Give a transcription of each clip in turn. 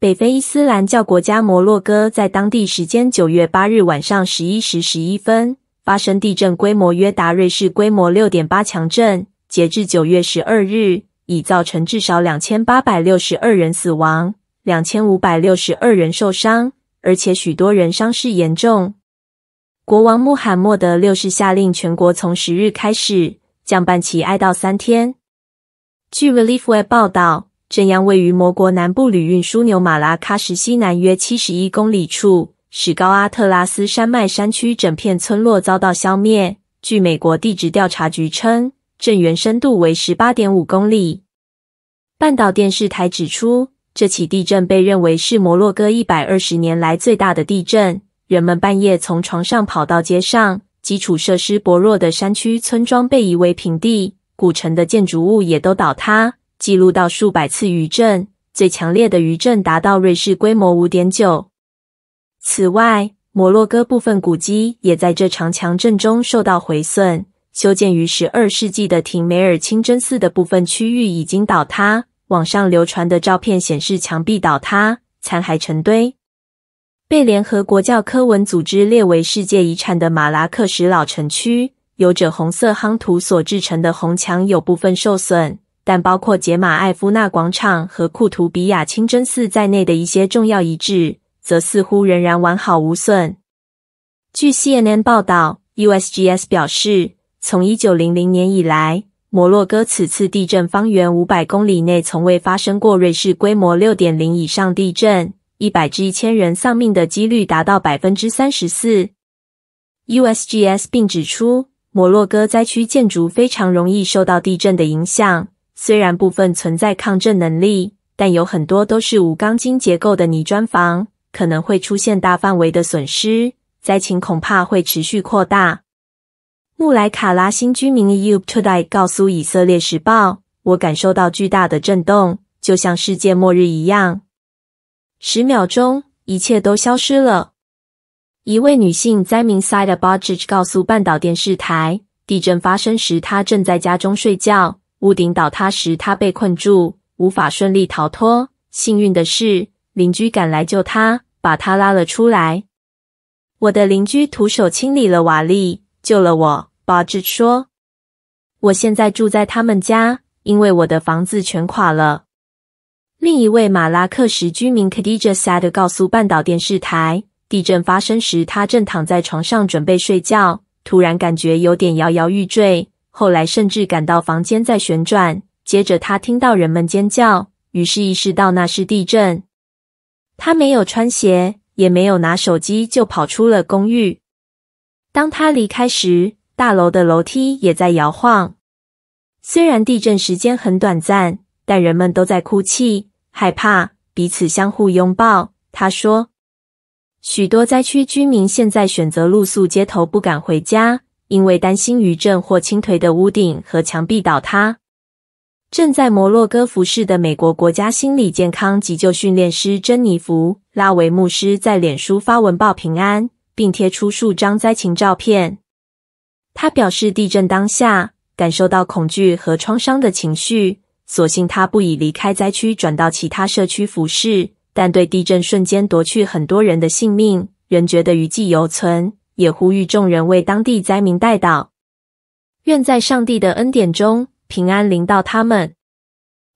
北非伊斯兰教国家摩洛哥，在当地时间九月八日晚上十一时十一分发生地震，规模约达瑞士规模六点八强震。截至九月十二日，已造成至少两千八百六十二人死亡，两千五百六十二人受伤，而且许多人伤势严重。国王穆罕默德六世下令全国从十日开始降半旗哀悼三天。据 ReliefWeb 报道。镇央位于摩国南部旅运枢纽马拉喀什西南约七十一公里处，史高阿特拉斯山脉山区整片村落遭到消灭。据美国地质调查局称，震源深度为十八点五公里。半岛电视台指出，这起地震被认为是摩洛哥一百二十年来最大的地震。人们半夜从床上跑到街上，基础设施薄弱的山区村庄被夷为平地，古城的建筑物也都倒塌。记录到数百次余震，最强烈的余震达到瑞士规模五点九。此外，摩洛哥部分古迹也在这场强震中受到毁损。修建于十二世纪的廷梅尔清真寺的部分区域已经倒塌。网上流传的照片显示，墙壁倒塌，残骸成堆。被联合国教科文组织列为世界遗产的马拉克什老城区，由赭红色夯土所制成的红墙有部分受损。但包括杰马艾夫纳广场和库图比亚清真寺在内的一些重要遗址，则似乎仍然完好无损。据 CNN 报道，USGS 表示，从一九零零年以来，摩洛哥此次地震方圆五百公里内从未发生过瑞士规模六点零以上地震，一百至一千人丧命的几率达到百分之三十四。USGS 并指出，摩洛哥灾区建筑非常容易受到地震的影响。虽然部分存在抗震能力，但有很多都是无钢筋结构的泥砖房，可能会出现大范围的损失。灾情恐怕会持续扩大。穆莱卡拉新居民 Yup Tade 告诉《以色列时报》，我感受到巨大的震动，就像世界末日一样。十秒钟，一切都消失了。一位女性灾民 Said Budge 告诉半岛电视台，地震发生时她正在家中睡觉。屋顶倒塌时，他被困住，无法顺利逃脱。幸运的是，邻居赶来救他，把他拉了出来。我的邻居徒手清理了瓦砾，救了我，Budge 说。我现在住在他们家，因为我的房子全垮了。另一位马拉克什居民 k a d i a s a d 告诉半岛电视台，地震发生时，他正躺在床上准备睡觉，突然感觉有点摇摇欲坠。后来，甚至感到房间在旋转。接着，他听到人们尖叫，于是意识到那是地震。他没有穿鞋，也没有拿手机，就跑出了公寓。当他离开时，大楼的楼梯也在摇晃。虽然地震时间很短暂，但人们都在哭泣、害怕，彼此相互拥抱。他说：“许多灾区居民现在选择露宿街头，不敢回家。”因为担心余震或倾颓的屋顶和墙壁倒塌，正在摩洛哥服侍的美国国家心理健康急救训练师珍妮弗·拉维牧师在脸书发文报平安，并贴出数张灾情照片。他表示，地震当下感受到恐惧和创伤的情绪，所幸他不以离开灾区转到其他社区服侍，但对地震瞬间夺去很多人的性命，仍觉得余悸犹存。也呼吁众人为当地灾民代祷，愿在上帝的恩典中平安临到他们。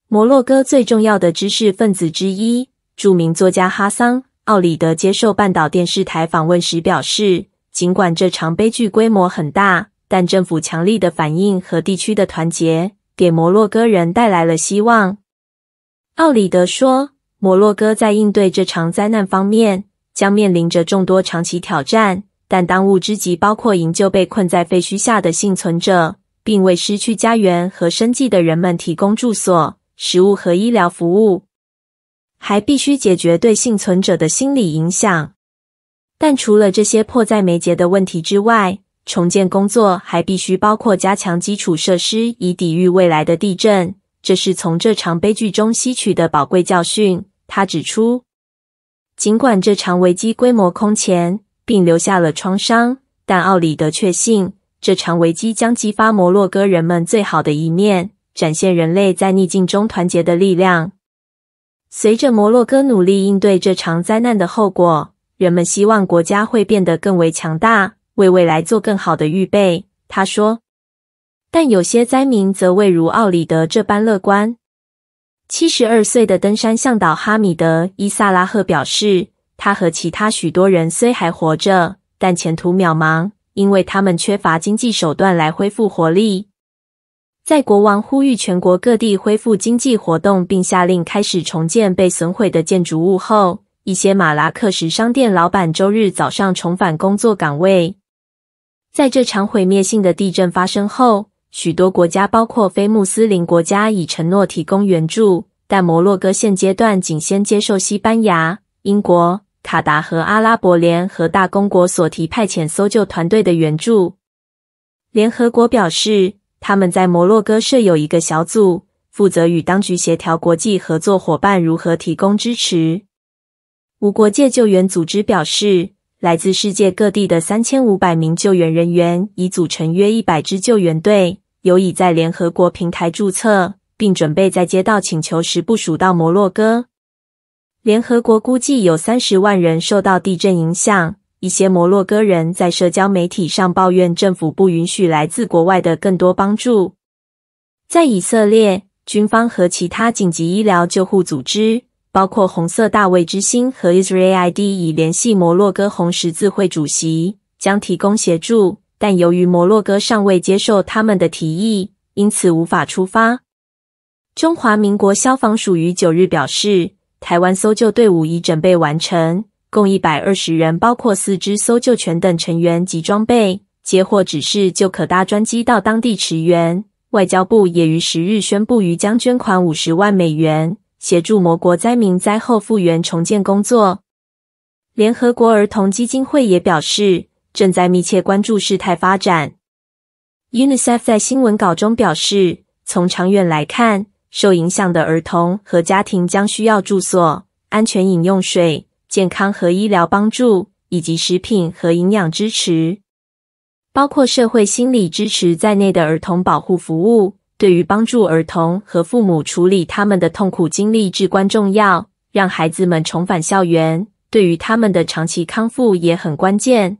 摩洛哥最重要的知识分子之一、著名作家哈桑·奥里德接受半岛电视台访问时表示：“尽管这场悲剧规模很大，但政府强力的反应和地区的团结给摩洛哥人带来了希望。”奥里德说：“摩洛哥在应对这场灾难方面将面临着众多长期挑战。”但当务之急包括营救被困在废墟下的幸存者，并为失去家园和生计的人们提供住所、食物和医疗服务，还必须解决对幸存者的心理影响。但除了这些迫在眉睫的问题之外，重建工作还必须包括加强基础设施，以抵御未来的地震。这是从这场悲剧中吸取的宝贵教训。他指出，尽管这场危机规模空前。并留下了创伤，但奥里德确信这场危机将激发摩洛哥人们最好的一面，展现人类在逆境中团结的力量。随着摩洛哥努力应对这场灾难的后果，人们希望国家会变得更为强大，为未来做更好的预备。他说：“但有些灾民则未如奥里德这般乐观。”七十二岁的登山向导哈米德·伊萨拉赫表示。他和其他许多人虽还活着，但前途渺茫，因为他们缺乏经济手段来恢复活力。在国王呼吁全国各地恢复经济活动，并下令开始重建被损毁的建筑物后，一些马拉克什商店老板周日早上重返工作岗位。在这场毁灭性的地震发生后，许多国家，包括非穆斯林国家，已承诺提供援助，但摩洛哥现阶段仅先接受西班牙、英国。卡达和阿拉伯联合大公国所提派遣搜救团队的援助。联合国表示，他们在摩洛哥设有一个小组，负责与当局协调国际合作伙伴如何提供支持。无国界救援组织表示，来自世界各地的三千五百名救援人员已组成约一百支救援队，有已在联合国平台注册，并准备在接到请求时部署到摩洛哥。联合国估计有三十万人受到地震影响。一些摩洛哥人在社交媒体上抱怨，政府不允许来自国外的更多帮助。在以色列，军方和其他紧急医疗救护组织，包括红色大卫之星和 Israel ID，已联系摩洛哥红十字会主席，将提供协助，但由于摩洛哥尚未接受他们的提议，因此无法出发。中华民国消防署于九日表示。台湾搜救队伍已准备完成，共一百二十人，包括四支搜救犬等成员及装备。接获指示就可搭专机到当地驰援。外交部也于十日宣布，于将捐款五十万美元，协助魔国灾民灾后复原重建工作。联合国儿童基金会也表示，正在密切关注事态发展。UNICEF 在新闻稿中表示，从长远来看。受影响的儿童和家庭将需要住所、安全饮用水、健康和医疗帮助，以及食品和营养支持，包括社会心理支持在内的儿童保护服务，对于帮助儿童和父母处理他们的痛苦经历至关重要。让孩子们重返校园，对于他们的长期康复也很关键。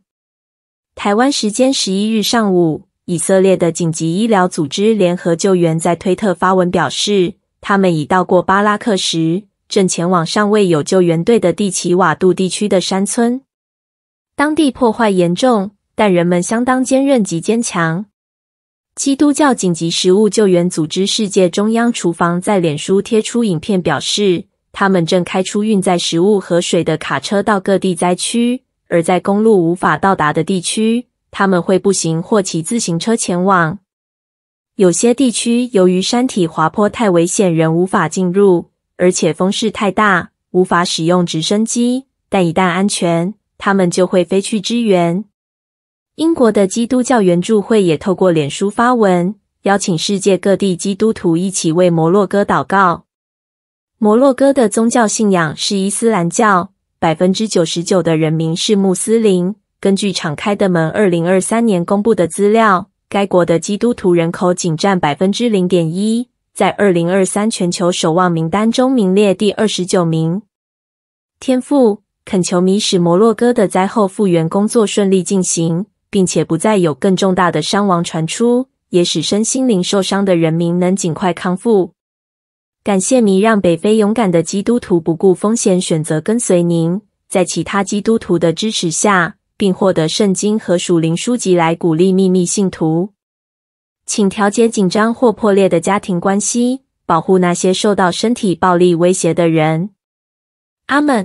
台湾时间十一日上午。以色列的紧急医疗组织联合救援在推特发文表示，他们已到过巴拉克时，正前往尚未有救援队的蒂奇瓦杜地区的山村。当地破坏严重，但人们相当坚韧及坚强。基督教紧急食物救援组织世界中央厨房在脸书贴出影片表示，他们正开出运载食物和水的卡车到各地灾区，而在公路无法到达的地区。他们会步行或骑自行车前往。有些地区由于山体滑坡太危险，人无法进入，而且风势太大，无法使用直升机。但一旦安全，他们就会飞去支援。英国的基督教援助会也透过脸书发文，邀请世界各地基督徒一起为摩洛哥祷告。摩洛哥的宗教信仰是伊斯兰教，百分之九十九的人民是穆斯林。根据敞开的门二零二三年公布的资料，该国的基督徒人口仅占百分之零点一，在二零二三全球守望名单中名列第二十九名。天赋恳求祢使摩洛哥的灾后复原工作顺利进行，并且不再有更重大的伤亡传出，也使身心灵受伤的人民能尽快康复。感谢您让北非勇敢的基督徒不顾风险选择跟随您，在其他基督徒的支持下。并获得圣经和属灵书籍来鼓励秘密信徒，请调节紧张或破裂的家庭关系，保护那些受到身体暴力威胁的人。阿门。